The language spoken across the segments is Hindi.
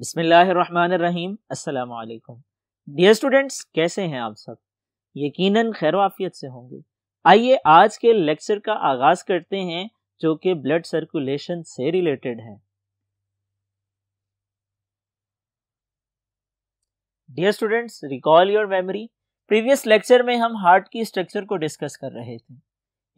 बिसमीम अल्लाम डियर स्टूडेंट्स कैसे हैं आप सब यकीनन खैर वाफियत से होंगे आइए आज के लेक्चर का आगाज़ करते हैं जो कि ब्लड सर्कुलेशन से रिलेटेड है dear students recall your memory previous lecture में हम हार्ट की स्ट्रक्चर को डिस्कस कर रहे थे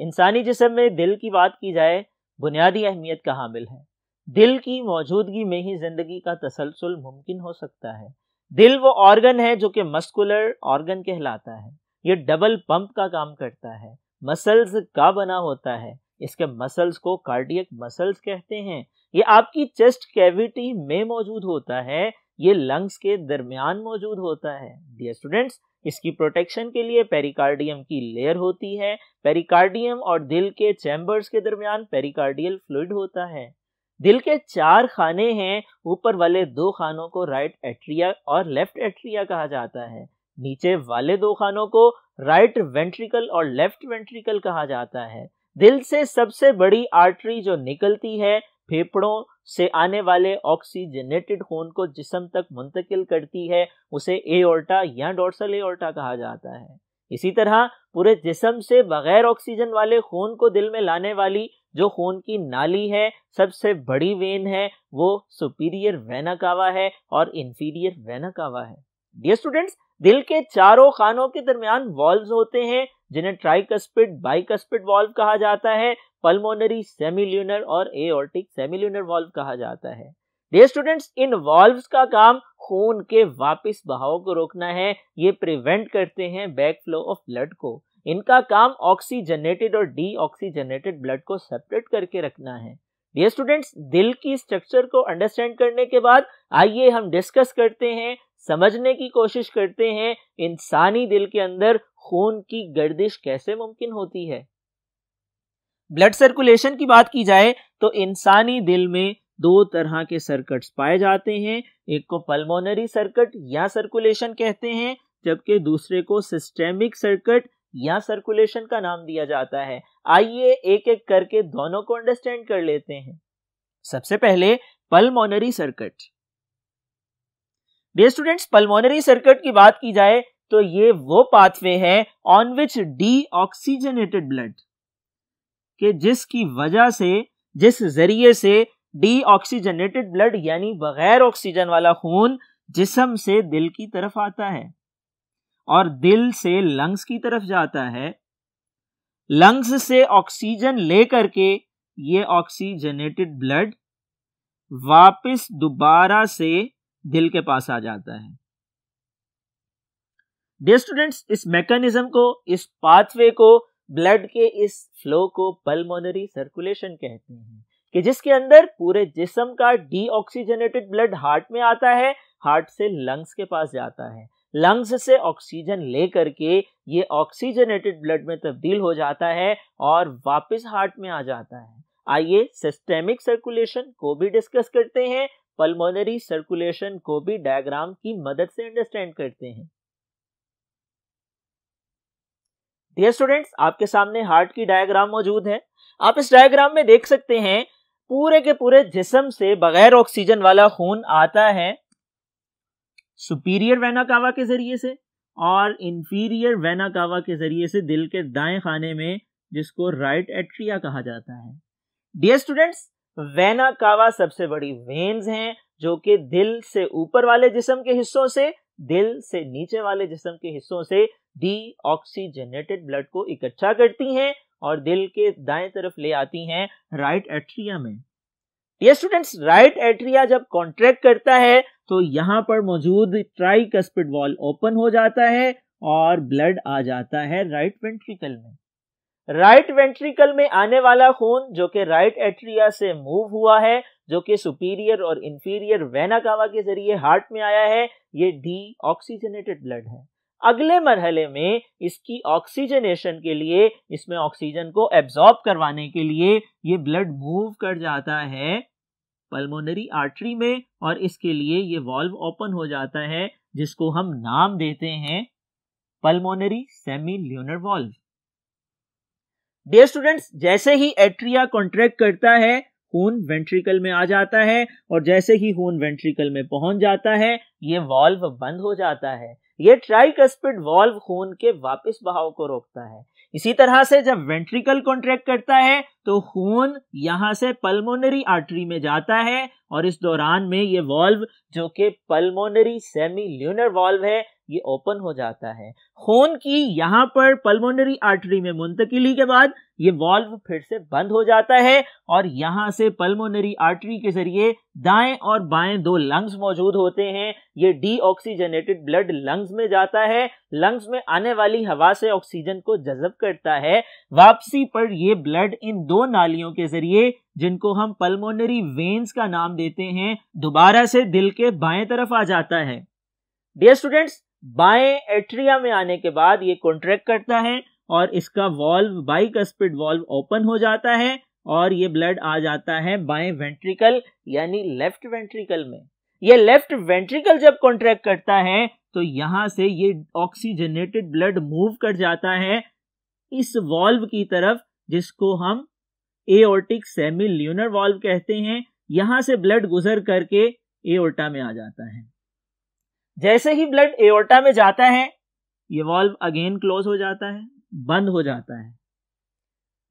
इंसानी जिसम में दिल की बात की जाए बुनियादी अहमियत का हामिल है दिल की मौजूदगी में ही जिंदगी का तसलसल मुमकिन हो सकता है दिल वो ऑर्गन है जो कि मस्कुलर ऑर्गन कहलाता है ये डबल पंप का काम करता है मसल्स का बना होता है इसके मसल्स को कार्डियक मसल्स कहते हैं ये आपकी चेस्ट कैविटी में मौजूद होता है ये लंग्स के दरमियान मौजूद होता है डियर स्टूडेंट्स इसकी प्रोटेक्शन के लिए पेरिकार्डियम की लेयर होती है पेरिकार्डियम और दिल के चैम्बर्स के दरमियान पेरिकार्डियल फ्लूड होता है दिल के चार खाने हैं ऊपर वाले दो खानों को राइट एट्रिया और लेफ्ट एट्रिया कहा जाता है नीचे वाले दो खानों को राइट वेंट्रिकल और लेफ्ट वेंट्रिकल कहा जाता है दिल से सबसे बड़ी आर्टरी जो निकलती है फेफड़ों से आने वाले ऑक्सीजनेटेड खून को जिसम तक मुंतकिल करती है उसे एओर्टा या डोर्सल एओर्टा कहा जाता है इसी तरह पूरे जिसम से बगैर ऑक्सीजन वाले खून को दिल में लाने वाली जो खून की नाली है सबसे बड़ी वेन है वो सुपीरियर वेना कावा है और इंफीरियर वेना कावा है डियर स्टूडेंट्स दिल के चारों खानों के दरमियान वॉल्व होते हैं जिन्हें ट्राइकस्पिड बाइकस्पिड वॉल्व कहा जाता है पल्मोनरी सेमिल्यूनर और एओर्टिक सेमिल्यूनर वॉल्व कहा जाता है डियर स्टूडेंट्स इन वॉल्व्स का काम खून के वापस बहाव को रोकना है ये प्रिवेंट करते हैं बैक फ्लो ऑफ ब्लड को इनका काम ऑक्सीजनेटेड और डी ऑक्सीजनेटेड ब्लड को सेपरेट करके रखना है डियर स्टूडेंट्स दिल की स्ट्रक्चर को अंडरस्टैंड करने के बाद आइए हम डिस्कस करते हैं समझने की कोशिश करते हैं इंसानी दिल के अंदर खून की गर्दिश कैसे मुमकिन होती है ब्लड सर्कुलेशन की बात की जाए तो इंसानी दिल में दो तरह के सर्कट्स पाए जाते हैं एक को पल्मोनरी सर्कट या सर्कुलेशन कहते हैं जबकि दूसरे को सिस्टेमिक सर्कट या सर्कुलेशन का नाम दिया जाता है आइए एक एक करके दोनों को अंडरस्टैंड कर लेते हैं सबसे पहले pulmonary circuit dear students pulmonary circuit की बात की जाए तो ये वो पाथवे है on which deoxygenated blood के जिसकी वजह से जिस जरिए से डी ऑक्सीजनेटेड ब्लड यानी बगैर ऑक्सीजन वाला खून जिसम से दिल की तरफ आता है और दिल से लंग्स की तरफ जाता है लंग्स से ऑक्सीजन ले करके ये ऑक्सीजनेटेड ब्लड वापस दोबारा से दिल के पास आ जाता है डे स्टूडेंट्स इस मैकेनिज्म को इस पाथवे को ब्लड के इस फ्लो को पल्मोनरी सर्कुलेशन कहते हैं कि जिसके अंदर पूरे जिसम का डीऑक्सीजनेटेड ब्लड हार्ट में आता है हार्ट से लंग्स के पास जाता है लंग्स से ऑक्सीजन लेकर के ये ऑक्सीजनेटेड ब्लड में तब्दील हो जाता है और वापस हार्ट में आ जाता है आइए सिस्टेमिक सर्कुलेशन को भी डिस्कस करते हैं पल्मोनरी सर्कुलेशन को भी डायग्राम की मदद से अंडरस्टैंड करते हैं डियर स्टूडेंट्स आपके सामने हार्ट की डायग्राम मौजूद है आप इस डायग्राम में देख सकते हैं पूरे के पूरे जिसम से बगैर ऑक्सीजन वाला खून आता है सुपीरियर वेना कावा के ज़रिए से और इन्फीरियर वेना कावा के ज़रिए से दिल के दाएं खाने में जिसको राइट एट्रिया कहा जाता है डियर स्टूडेंट्स वेना कावा सबसे बड़ी वेन्स हैं जो कि दिल से ऊपर वाले जिसम के हिस्सों से दिल से नीचे वाले जिसम के हिस्सों से डी ऑक्सीजनेटेड ब्लड को इकट्ठा करती हैं और दिल के दाएं तरफ ले आती हैं राइट एट्रिया में ये स्टूडेंट्स राइट एट्रिया जब कॉन्ट्रैक्ट करता है तो यहाँ पर मौजूद ट्राई कस्पिड वॉल ओपन हो जाता है और ब्लड आ जाता है राइट वेंट्रिकल में राइट वेंट्रिकल में आने वाला खून जो कि राइट एट्रिया से मूव हुआ है जो कि सुपीरियर और इंफीरियर वेना कावा के जरिए हार्ट में आया है ये डी ऑक्सीजनेटेड ब्लड है अगले मरहले में इसकी ऑक्सीजनेशन के लिए इसमें ऑक्सीजन को एब्जॉर्ब करवाने के लिए ये ब्लड मूव कर जाता है पल्मोनरी आर्टरी में और इसके लिए ये वॉल्व ओपन हो जाता है जिसको हम नाम देते हैं pulmonary semilunar valve dear students जैसे ही एट्रिया कॉन्ट्रैक्ट करता है खून वेंट्रिकल में आ जाता है और जैसे ही खून वेंट्रिकल में पहुंच जाता है ये वॉल्व बंद हो जाता है ये ट्राइकस्पिड वॉल्व खून के वापस बहाव को रोकता है इसी तरह से जब वेंट्रिकल कॉन्ट्रैक्ट करता है तो खून यहाँ से पल्मोनरी आर्टरी में जाता है और इस दौरान में ये वॉल्व जो कि पल्मोनरी सेमी ल्यूनर वॉल्व है ये ओपन हो जाता है खून की यहाँ पर पल्मोनरी आर्टरी में मुंतकिली के बाद ये वॉल्व फिर से बंद हो जाता है और यहाँ से पल्मोनरी आर्टरी के जरिए दाएं और बाएं दो लंग्स मौजूद होते हैं ये डीऑक्सीजनेटेड ब्लड लंग्स में जाता है लंग्स में आने वाली हवा से ऑक्सीजन को जजब करता है वापसी पर यह ब्लड इन दो नालियों के जरिए जिनको हम पल्मोनरी वेन्स का नाम देते हैं दोबारा से दिल के बाएं तरफ आ जाता है डियर स्टूडेंट्स बाएं एट्रिया में आने के बाद ये कॉन्ट्रैक्ट करता है और इसका वॉल्व बाइकस्पिड वॉल्व ओपन हो जाता है और ये ब्लड आ जाता है बाएं वेंट्रिकल यानी लेफ्ट वेंट्रिकल में ये लेफ्ट वेंट्रिकल जब कॉन्ट्रैक्ट करता है तो यहां से ये ऑक्सीजनेटेड ब्लड मूव कर जाता है इस वॉल्व की तरफ जिसको हम एओर्टिक सेमी ल्यूनर वॉल्व कहते हैं यहां से ब्लड गुजर करके एओर्टा में आ जाता है जैसे ही ब्लड एओर्टा में जाता है ये वॉल्व अगेन क्लोज हो जाता है बंद हो जाता है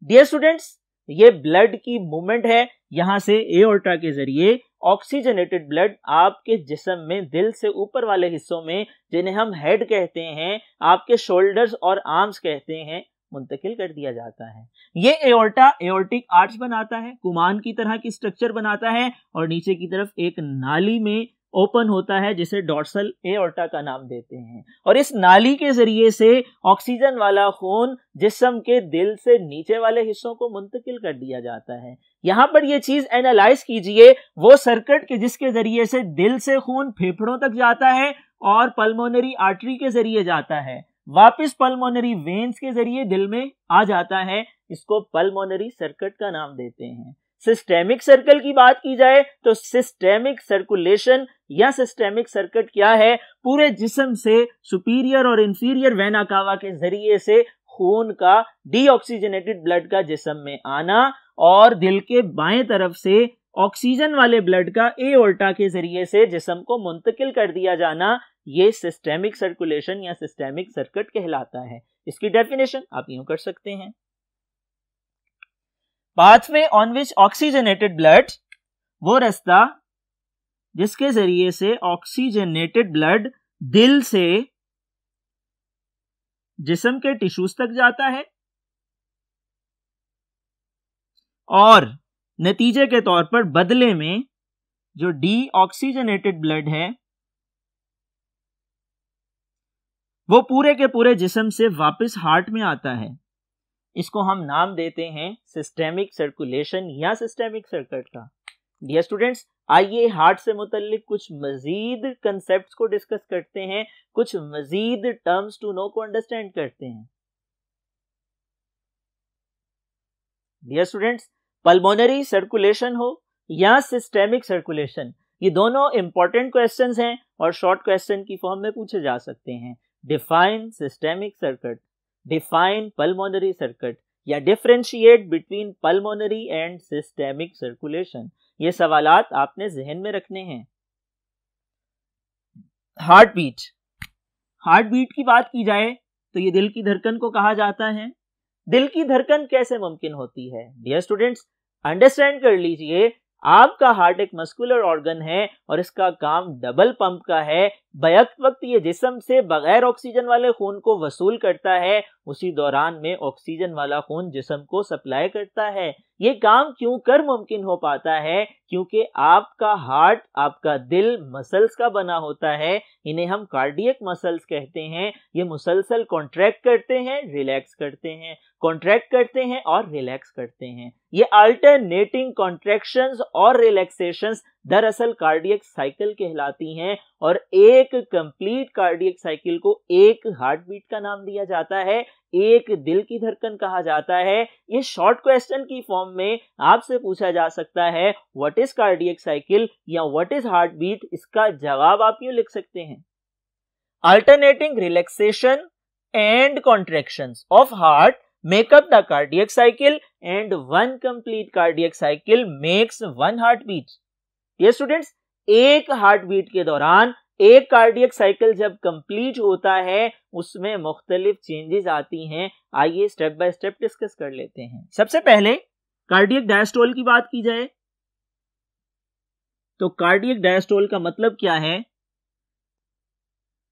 डियर स्टूडेंट्स ये ब्लड की मूवमेंट है यहां से एओर्टा के जरिए ऑक्सीजनेटेड ब्लड आपके जिसम में दिल से ऊपर वाले हिस्सों में जिन्हें हम हेड कहते हैं आपके शोल्डर्स और आर्म्स कहते हैं मुंतकिल कर दिया जाता है ये एओर्टा एओर्टिक आर्च बनाता है कुमान की तरह की स्ट्रक्चर बनाता है और नीचे की तरफ एक नाली में ओपन होता है जिसे डॉर्सल एओर्टा का नाम देते हैं और इस नाली के जरिए से ऑक्सीजन वाला खून जिसम के दिल से नीचे वाले हिस्सों को मुंतकिल कर दिया जाता है यहाँ पर यह चीज एनालाइज कीजिए वो सर्किट के जिसके जरिए से दिल से खून फेफड़ों तक जाता है और पल्मोनरी आर्टरी के जरिए जाता है वापस पल्मोनरी वेन्स के जरिए दिल में आ जाता है इसको पल्मोनरी सर्किट का नाम देते हैं सिस्टेमिक सर्कल की बात की जाए तो सिस्टेमिक सर्कुलेशन या सिस्टेमिक सर्किट क्या है पूरे जिसम से सुपीरियर और इंफीरियर वेनाकावा के जरिए से खून का डीऑक्सीजनेटेड ब्लड का जिसम में आना और दिल के बाएं तरफ से ऑक्सीजन वाले ब्लड का ए ओल्टा के जरिए से जिसम को मुंतकिल कर दिया जाना ये सिस्टेमिक सर्कुलेशन या सिस्टेमिक सर्किट कहलाता है इसकी डेफिनेशन आप यूं कर सकते हैं pathway on which oxygenated blood वो रास्ता जिसके जरिए से ऑक्सीजनेटेड ब्लड दिल से जिसम के टिश्यूज तक जाता है और नतीजे के तौर पर बदले में जो डी ऑक्सीजनेटेड ब्लड है वो पूरे के पूरे जिसम से वापस हार्ट में आता है इसको हम नाम देते हैं सिस्टेमिक सर्कुलेशन या सिस्टेमिक सर्कट का डियर स्टूडेंट्स आइए हार्ट से मुतलिक कुछ मजीद कंसेप्ट को डिस्कस करते हैं कुछ मजीद टर्म्स टू नो को अंडरस्टैंड करते हैं डियर स्टूडेंट्स पल्मोनरी सर्कुलेशन हो या सिस्टेमिक सर्कुलेशन ये दोनों इंपॉर्टेंट क्वेश्चंस हैं और शॉर्ट क्वेश्चन की फॉर्म में पूछे जा सकते हैं define systemic circuit define pulmonary circuit या differentiate between pulmonary and systemic circulation ये सवालात आपने जहन में रखने हैं हार्ट बीट हार्ट बीट की बात की जाए तो ये दिल की धड़कन को कहा जाता है दिल की धड़कन कैसे मुमकिन होती है डियर स्टूडेंट्स अंडरस्टैंड कर लीजिए आपका हार्ट एक मस्कुलर ऑर्गन है और इसका काम डबल पंप का है बयक वक्त ये जिसम से बगैर ऑक्सीजन वाले खून को वसूल करता है उसी दौरान में ऑक्सीजन वाला खून जिसम को सप्लाई करता है ये काम क्यों कर मुमकिन हो पाता है क्योंकि आपका हार्ट आपका दिल मसल्स का बना होता है इन्हें हम कार्डियक मसल्स कहते हैं ये मुसलसल कॉन्ट्रैक्ट करते हैं रिलैक्स करते हैं कॉन्ट्रैक्ट करते हैं और रिलैक्स करते हैं ये अल्टरनेटिंग कॉन्ट्रेक्शन और रिलैक्सेशन दरअसल कार्डियक साइकिल कहलाती हैं और एक कंप्लीट कार्डियक साइकिल को एक हार्ट बीट का नाम दिया जाता है एक दिल की धड़कन कहा जाता है ये शॉर्ट क्वेश्चन की फॉर्म में आपसे पूछा जा सकता है व्हाट इज कार्डियक साइकिल या व्हाट इज हार्ट बीट इसका जवाब आप यू लिख सकते हैं alternating relaxation and contraction of heart make up the cardiac cycle and one complete cardiac cycle makes one heartbeat. ये students एक हार्ट बीट के दौरान एक कार्डियक साइकिल जब कंप्लीट होता है उसमें मुख्तलिफ चेंजेस आती हैं आइए स्टेप बाय स्टेप डिस्कस कर लेते हैं सबसे पहले कार्डियक डायस्टोल की बात की जाए तो कार्डियक डायस्टोल का मतलब क्या है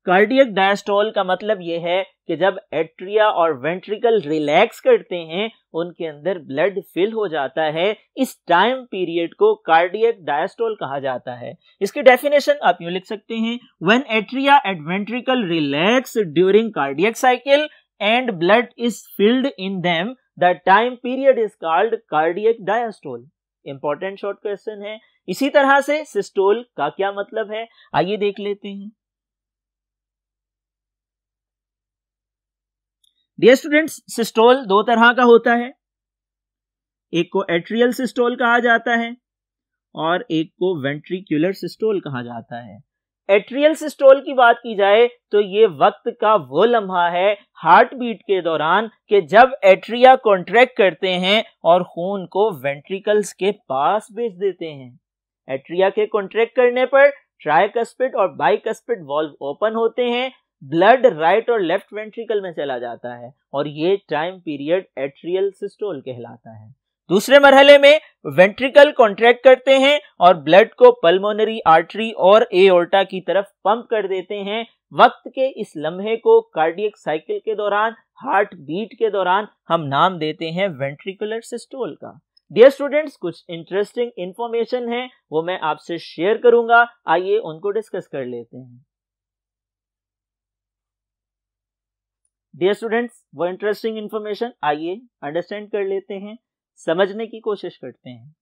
कार्डियक डायस्टोल का मतलब यह है कि जब एट्रिया और वेंट्रिकल रिलैक्स करते हैं उनके अंदर ब्लड फिल हो जाता है इस टाइम पीरियड को कार्डियक डायस्टोल कहा जाता है इसकी डेफिनेशन आप यूं लिख सकते हैं when atria and ventricle relax during cardiac cycle and blood is filled in them the time period is called cardiac diastole important short question है इसी तरह से सिस्टोल का क्या मतलब है आइए देख लेते हैं डियर स्टूडेंट्स सिस्टोल दो तरह का होता है एक को एट्रियल सिस्टोल कहा जाता है और एक को वेंट्रिक्यूलर सिस्टोल कहा जाता है एट्रियल सिस्टोल की बात की जाए तो ये वक्त का वो लम्हा है हार्ट बीट के दौरान कि जब एट्रिया कॉन्ट्रैक्ट करते हैं और खून को वेंट्रिकल्स के पास भेज देते हैं एट्रिया के कॉन्ट्रैक्ट करने पर ट्राइकस्पिड और बाइकस्पिड वॉल्व ओपन होते हैं ब्लड राइट और लेफ्ट वेंट्रिकल में चला जाता है और ये टाइम पीरियड एट्रियल सिस्टोल कहलाता है दूसरे मरहले में वेंट्रिकल कॉन्ट्रैक्ट करते हैं और ब्लड को पल्मोनरी आर्टरी और एओर्टा की तरफ पंप कर देते हैं वक्त के इस लम्हे को कार्डियक साइकिल के दौरान हार्ट बीट के दौरान हम नाम देते हैं वेंट्रिकुलर सिस्टोल का डियर स्टूडेंट्स कुछ इंटरेस्टिंग इंफॉर्मेशन है वो मैं आपसे शेयर करूंगा आइए उनको डिस्कस कर लेते हैं डियर स्टूडेंट्स वो इंटरेस्टिंग इन्फॉर्मेशन आइए अंडरस्टैंड कर लेते हैं समझने की कोशिश करते हैं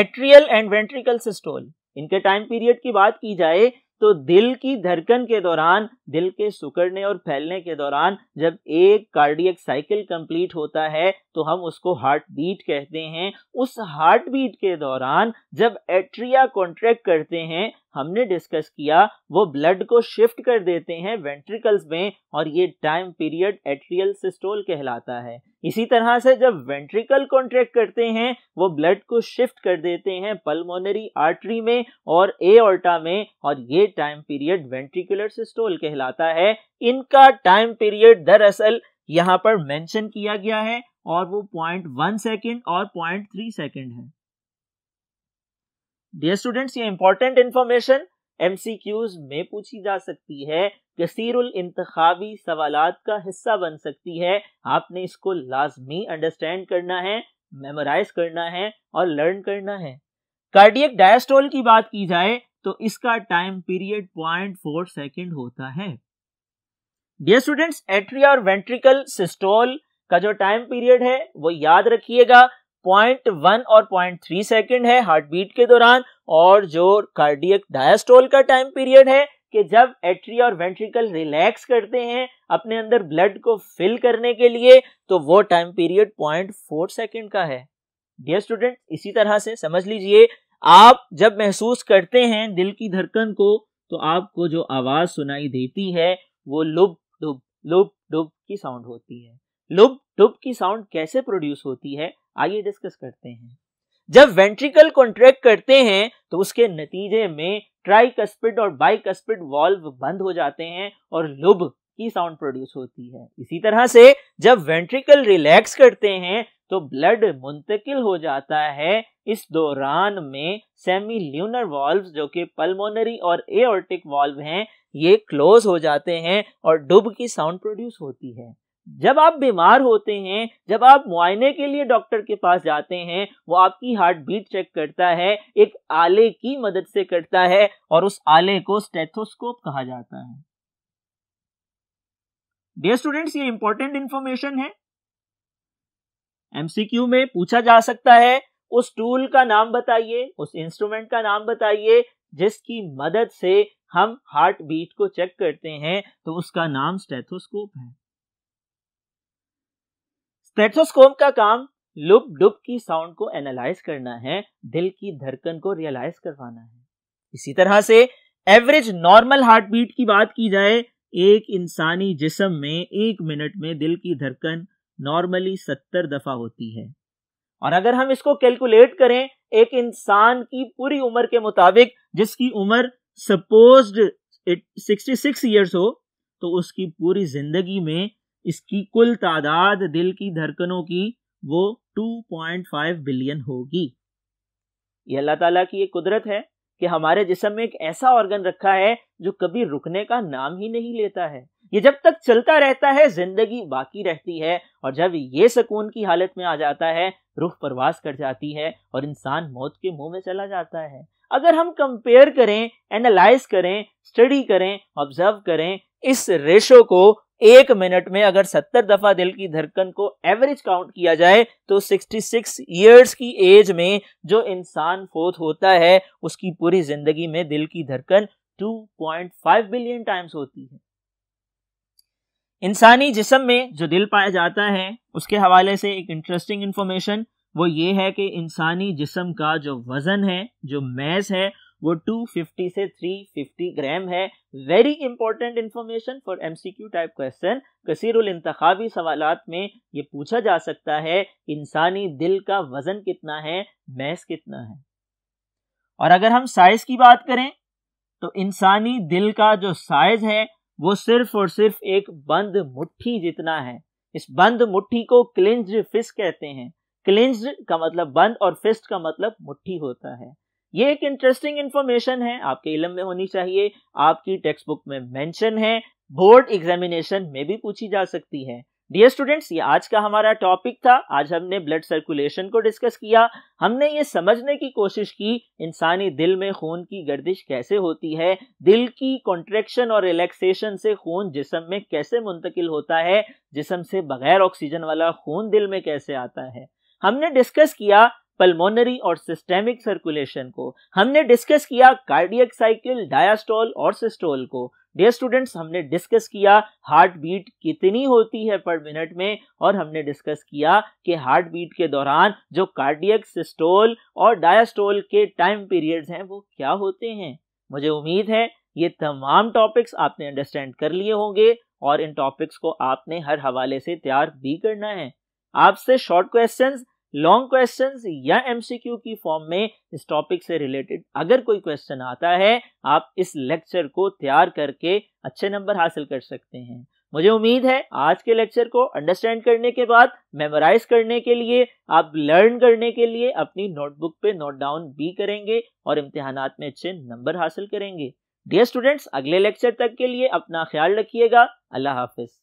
एट्रियल एंड वेंट्रिकल सिस्टोल इनके टाइम पीरियड की बात की जाए तो दिल की धड़कन के दौरान दिल के सुकड़ने और फैलने के दौरान जब एक कार्डियक साइकिल कंप्लीट होता है तो हम उसको हार्ट बीट कहते हैं उस हार्ट बीट के दौरान जब एट्रिया कॉन्ट्रैक्ट करते हैं हमने डिस्कस किया वो ब्लड को शिफ्ट कर देते हैं वेंट्रिकल्स में और ये टाइम पीरियड एट्रियल सिस्टोल कहलाता है इसी तरह से जब वेंट्रिकल कॉन्ट्रैक्ट करते हैं वो ब्लड को शिफ्ट कर देते हैं पल्मोनरी आर्टरी में और एल्टा में और ये टाइम पीरियड वेंट्रिकुलर सिस्टोल कहलाता है इनका टाइम पीरियड दरअसल यहाँ पर मेंशन किया गया है और वो पॉइंट वन सेकेंड और पॉइंट थ्री सेकेंड है डियर स्टूडेंट्स ये इंपॉर्टेंट इंफॉर्मेशन एमसीक्यूज में पूछी जा सकती है कसीरुल सवाल का हिस्सा बन सकती है आपने इसको लाजमी अंडरस्टैंड करना है मेमोराइज करना है और लर्न करना है कार्डियक डायस्टोल की बात की जाए तो इसका time period point four second होता है डियर स्टूडेंट्स एट्रिया और वेंट्रिकल सिस्टोल का जो टाइम पीरियड है वो याद रखिएगा पॉइंट वन और पॉइंट थ्री सेकेंड है हार्ट बीट के दौरान और जो कार्डियक डायस्टोल का टाइम पीरियड है कि जब एट्री और वेंट्रिकल रिलैक्स करते हैं अपने अंदर ब्लड को फिल करने के लिए तो वो time period point four second का है डियर स्टूडेंट इसी तरह से समझ लीजिए आप जब महसूस करते हैं दिल की धड़कन को तो आपको जो आवाज़ सुनाई देती है वो लुप डुब लुप डुब की साउंड होती है लुप डुब की साउंड कैसे प्रोड्यूस होती है आइए डिस्कस करते हैं जब वेंट्रिकल कॉन्ट्रैक्ट करते हैं तो उसके नतीजे में ट्राइकस्पिड और बाइकस्पिड वॉल्व बंद हो जाते हैं और लुब की साउंड प्रोड्यूस होती है इसी तरह से जब वेंट्रिकल रिलैक्स करते हैं तो ब्लड मुंतकिल हो जाता है इस दौरान में सेमी ल्यूनर वॉल्व जो कि पल्मोनरी और एओर्टिक वॉल्व हैं ये क्लोज हो जाते हैं और डुब की साउंड प्रोड्यूस होती है जब आप बीमार होते हैं जब आप मुआयने के लिए डॉक्टर के पास जाते हैं वो आपकी हार्ट बीट चेक करता है एक आले की मदद से करता है और उस आले को स्टेथोस्कोप कहा जाता है डे स्टूडेंट्स ये इंपॉर्टेंट इंफॉर्मेशन है एमसीक्यू में पूछा जा सकता है उस टूल का नाम बताइए उस इंस्ट्रूमेंट का नाम बताइए जिसकी मदद से हम हार्ट बीट को चेक करते हैं तो उसका नाम स्टेथोस्कोप है स्टेथोस्कोप का काम लुप डुप की साउंड को एनालाइज करना है दिल की धड़कन को रियलाइज करवाना है इसी तरह से एवरेज नॉर्मल हार्ट बीट की बात की जाए एक इंसानी जिसम में एक मिनट में दिल की धड़कन नॉर्मली सत्तर दफा होती है और अगर हम इसको कैलकुलेट करें एक इंसान की पूरी उम्र के मुताबिक जिसकी उम्र सपोज्ड सिक्सटी सिक्स ईयर्स हो तो उसकी पूरी जिंदगी में इसकी कुल तादाद दिल की धड़कनों की वो 2.5 बिलियन होगी ये अल्लाह ताला की एक कुदरत है कि हमारे जिसम में एक ऐसा ऑर्गन रखा है जो कभी रुकने का नाम ही नहीं लेता है ये जब तक चलता रहता है जिंदगी बाकी रहती है और जब ये सुकून की हालत में आ जाता है रूह परवास कर जाती है और इंसान मौत के मुंह में चला जाता है अगर हम कंपेयर करें एनालाइज करें स्टडी करें ऑब्जर्व करें इस रेशो को एक मिनट में अगर सत्तर दफा दिल की धड़कन को एवरेज काउंट किया जाए तो 66 ईयर्स की एज में जो इंसान फोत होता है उसकी पूरी जिंदगी में दिल की धड़कन 2.5 बिलियन टाइम्स होती है इंसानी जिसम में जो दिल पाया जाता है उसके हवाले से एक इंटरेस्टिंग इंफॉर्मेशन वो ये है कि इंसानी जिसम का जो वज़न है जो मैस है वो 250 से 350 ग्राम है very important information for MCQ type question कसीरुल इंतखाबी सवालात में ये पूछा जा सकता है इंसानी दिल का वज़न कितना है मैस कितना है और अगर हम साइज की बात करें तो इंसानी दिल का जो साइज है वो सिर्फ और सिर्फ एक बंद मुट्ठी जितना है इस बंद मुट्ठी को क्लिंज फिस कहते हैं क्लिंज्ड का मतलब बंद और फिस्ट का मतलब मुट्ठी होता है ये एक इंटरेस्टिंग इंफॉर्मेशन है आपके इलम में होनी चाहिए आपकी टेक्स्ट बुक में मेंशन है बोर्ड एग्जामिनेशन में भी पूछी जा सकती है डियर स्टूडेंट्स ये आज का हमारा टॉपिक था आज हमने ब्लड सर्कुलेशन को डिस्कस किया हमने ये समझने की कोशिश की इंसानी दिल में खून की गर्दिश कैसे होती है दिल की कॉन्ट्रेक्शन और रिलैक्सेशन से खून जिसम में कैसे मुंतकिल होता है जिसम से बगैर ऑक्सीजन वाला खून दिल में कैसे आता है हमने डिस्कस किया पल्मोनरी और सिस्टेमिक सर्कुलेशन को हमने डिस्कस किया कार्डियक साइकिल डायास्टोल और सिस्टोल को डे स्टूडेंट्स हमने डिस्कस किया हार्ट बीट कितनी होती है पर मिनट में और हमने डिस्कस किया कि हार्ट बीट के दौरान जो कार्डियक सिस्टोल और डायास्टोल के टाइम पीरियड्स हैं वो क्या होते हैं मुझे उम्मीद है ये तमाम टॉपिक्स आपने अंडरस्टैंड कर लिए होंगे और इन टॉपिक्स को आपने हर हवाले से तैयार भी करना है आपसे शॉर्ट क्वेश्चंस लॉन्ग क्वेश्चन या एमसीक्यू की फॉर्म में इस टॉपिक से रिलेटेड अगर कोई क्वेश्चन आता है आप इस लेक्चर को तैयार करके अच्छे नंबर हासिल कर सकते हैं मुझे उम्मीद है आज के लेक्चर को अंडरस्टैंड करने के बाद मेमोराइज करने के लिए आप लर्न करने के लिए अपनी नोटबुक पे नोट डाउन भी करेंगे और इम्तिहान में अच्छे नंबर हासिल करेंगे डियर स्टूडेंट्स अगले लेक्चर तक के लिए अपना ख्याल रखिएगा अल्लाह हाफिज़